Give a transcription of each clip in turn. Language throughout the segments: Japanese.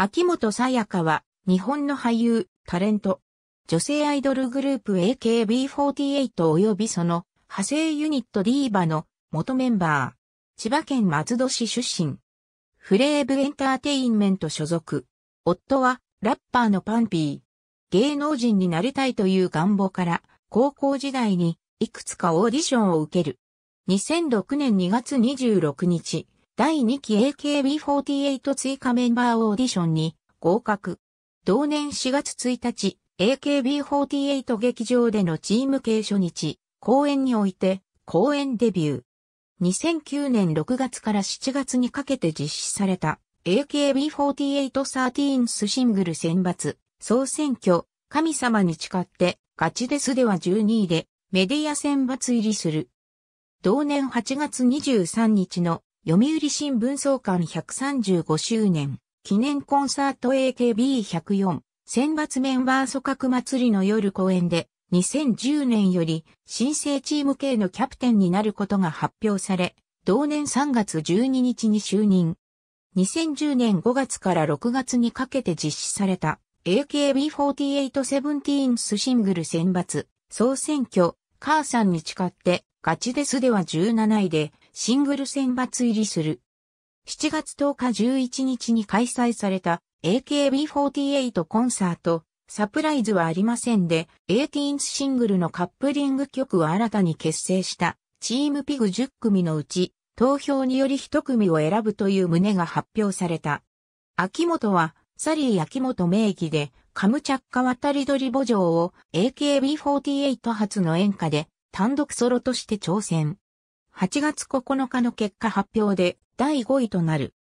秋元さやかは、日本の俳優、タレント、女性アイドルグループ AKB48 及びその派生ユニットディーバの元メンバー、千葉県松戸市出身、フレーブエンターテインメント所属、夫はラッパーのパンピー、芸能人になりたいという願望から、高校時代にいくつかオーディションを受ける。2006年2月26日、第2期 AKB48 追加メンバーオーディションに合格。同年4月1日、AKB48 劇場でのチーム系初日、公演において、公演デビュー。2009年6月から7月にかけて実施された a k b 4 8 1 3 t スシングル選抜総選挙神様に誓ってガチですでは12位でメディア選抜入りする。同年8月23日の読売新聞創刊135周年、記念コンサート AKB104、選抜メンバー組閣祭りの夜公演で、2010年より新生チーム系のキャプテンになることが発表され、同年3月12日に就任。2010年5月から6月にかけて実施された AKB48 17シングル選抜総選挙、母さんに誓ってガチですでは17位でシングル選抜入りする。7月10日11日に開催された AKB48 コンサート、サプライズはありませんで、18th シングルのカップリング曲を新たに結成したチームピグ10組のうち、投票により1組を選ぶという旨が発表された。秋元は、サリー秋元名義で、カムチャッカ渡り鳥墓場を AKB48 発の演歌で単独ソロとして挑戦。8月9日の結果発表で第5位となる。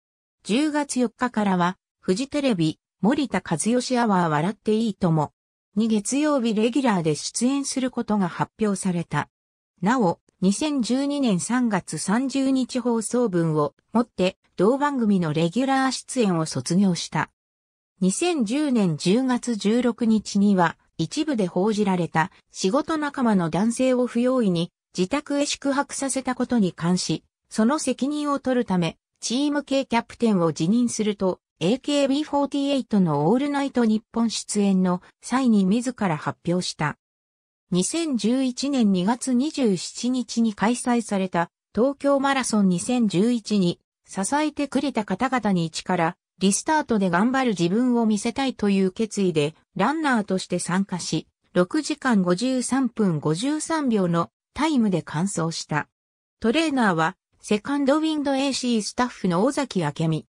10月4日からは、フジテレビ、森田和義アワー笑っていいとも、に月曜日レギュラーで出演することが発表された。なお、2012年3月30日放送分をもって同番組のレギュラー出演を卒業した。2010年10月16日には一部で報じられた仕事仲間の男性を不用意に自宅へ宿泊させたことに関し、その責任を取るため、チーム系キャプテンを辞任すると、AKB48 のオールナイト日本出演の際に自ら発表した。2011年2月27日に開催された東京マラソン2011に支えてくれた方々に一からリスタートで頑張る自分を見せたいという決意でランナーとして参加し、6時間53分53秒のタイムで完走した。トレーナーは、セカンドウィンド AC スタッフの尾崎明美。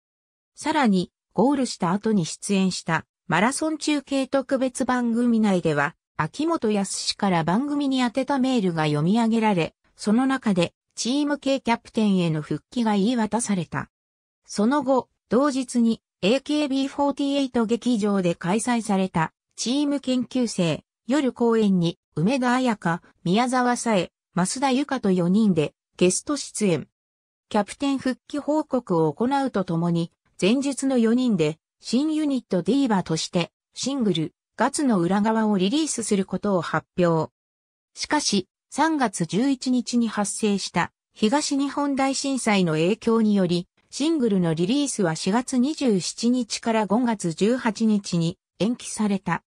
さらに、ゴールした後に出演したマラソン中継特別番組内では、秋元康から番組に宛てたメールが読み上げられ、その中でチーム系キャプテンへの復帰が言い渡された。その後、同日に AKB48 劇場で開催されたチーム研究生夜公演に、梅田彩香、宮沢さえ、増田由香と4人で、ゲスト出演。キャプテン復帰報告を行うとともに、前日の4人で、新ユニットディーバとして、シングル、ガツの裏側をリリースすることを発表。しかし、3月11日に発生した東日本大震災の影響により、シングルのリリースは4月27日から5月18日に延期された。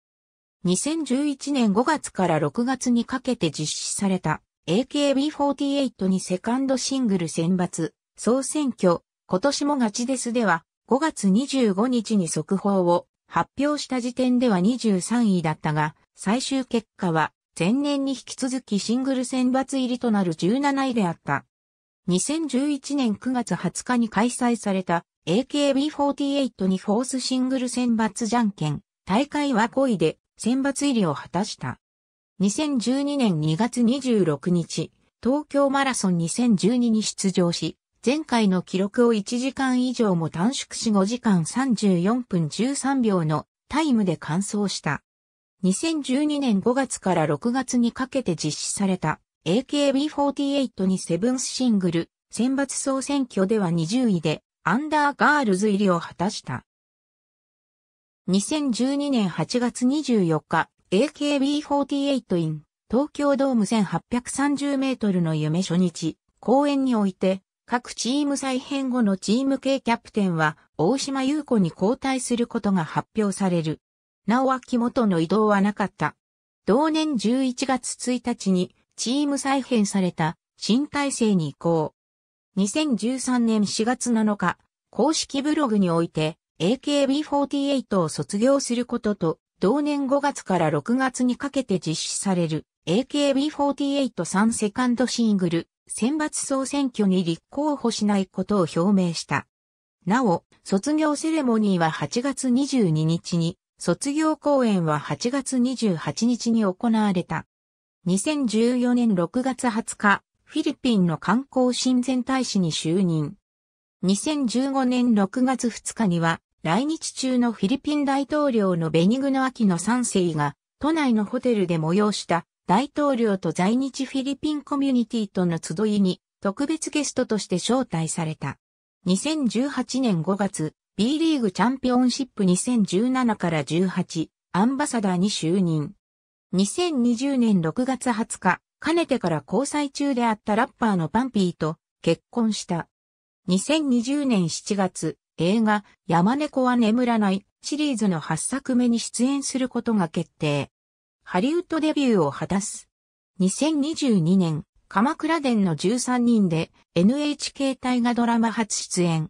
2011年5月から6月にかけて実施された AKB48 にセカンドシングル選抜総選挙今年もガチですでは5月25日に速報を発表した時点では23位だったが最終結果は前年に引き続きシングル選抜入りとなる17位であった。2011年9月20日に開催された AKB48 にフォースシングル選抜じゃんけん大会は5位で選抜入りを果たした。2012年2月26日、東京マラソン2012に出場し、前回の記録を1時間以上も短縮し5時間34分13秒のタイムで完走した。2012年5月から6月にかけて実施された AKB48 にセブンスシングル選抜総選挙では20位でアンダーガールズ入りを果たした。2012年8月24日、AKB48 in 東京ドーム1830メートルの夢初日、公演において、各チーム再編後のチーム系キャプテンは、大島優子に交代することが発表される。なお秋元の移動はなかった。同年11月1日に、チーム再編された、新体制に移行。2013年4月7日、公式ブログにおいて、AKB48 を卒業することと、同年5月から6月にかけて実施される AKB483 セカンドシングル選抜総選挙に立候補しないことを表明した。なお、卒業セレモニーは8月22日に、卒業公演は8月28日に行われた。2014年6月20日、フィリピンの観光親善大使に就任。2015年6月2日には、来日中のフィリピン大統領のベニグノ・アキノ3世が、都内のホテルで催した大統領と在日フィリピンコミュニティとの集いに特別ゲストとして招待された。2018年5月、B リーグチャンピオンシップ2017から18、アンバサダーに就任。2020年6月20日、かねてから交際中であったラッパーのパンピーと結婚した。2020年7月、映画、山猫は眠らないシリーズの8作目に出演することが決定。ハリウッドデビューを果たす。2022年、鎌倉殿の13人で NHK 大河ドラマ初出演。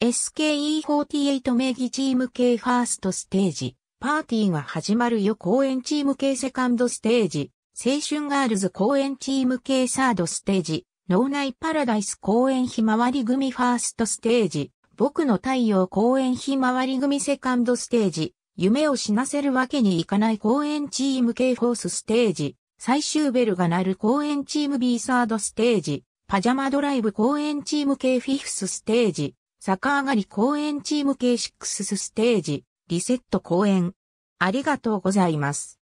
SKE48 名義チーム系ファーストステージ、パーティーが始まるよ公演チーム系セカンドステージ、青春ガールズ公演チーム系サードステージ、脳内パラダイス公演ひまわり組ファーストステージ、僕の太陽公演ひまわり組セカンドステージ、夢を死なせるわけにいかない公演チーム K フォースステージ、最終ベルが鳴る公演チーム B サードステージ、パジャマドライブ公演チーム K フィフスステージ、逆上がり公演チーム k スステージ、リセット公演。ありがとうございます。